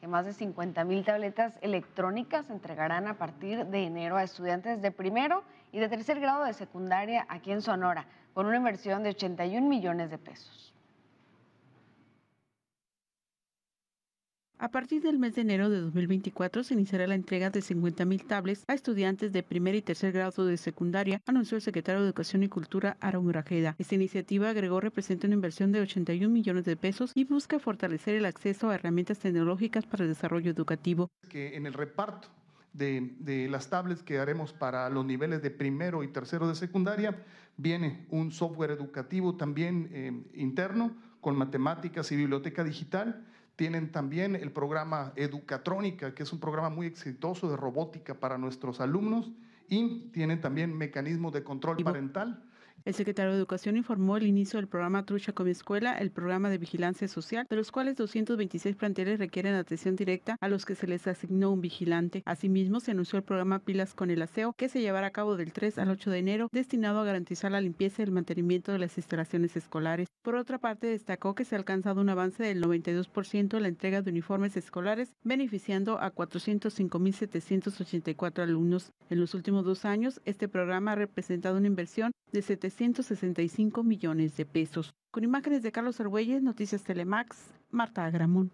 que más de 50 mil tabletas electrónicas se entregarán a partir de enero a estudiantes de primero y de tercer grado de secundaria aquí en Sonora, con una inversión de 81 millones de pesos. A partir del mes de enero de 2024 se iniciará la entrega de 50.000 tablets a estudiantes de primer y tercer grado de secundaria, anunció el secretario de Educación y Cultura, Aaron Grajeda. Esta iniciativa agregó representa una inversión de 81 millones de pesos y busca fortalecer el acceso a herramientas tecnológicas para el desarrollo educativo. Que en el reparto de, las tablets que haremos para los niveles de primero y tercero de secundaria, viene un software educativo también eh, interno con matemáticas y biblioteca digital tienen también el programa Educatrónica, que es un programa muy exitoso de robótica para nuestros alumnos. Y tienen también mecanismos de control parental el secretario de Educación informó el inicio del programa Trucha con escuela, el programa de vigilancia social, de los cuales 226 planteles requieren atención directa a los que se les asignó un vigilante. Asimismo, se anunció el programa Pilas con el aseo, que se llevará a cabo del 3 al 8 de enero, destinado a garantizar la limpieza y el mantenimiento de las instalaciones escolares. Por otra parte, destacó que se ha alcanzado un avance del 92% en la entrega de uniformes escolares, beneficiando a 405.784 alumnos. En los últimos dos años, este programa ha representado una inversión de 765 millones de pesos. Con imágenes de Carlos Argüelles, Noticias Telemax, Marta Agramón.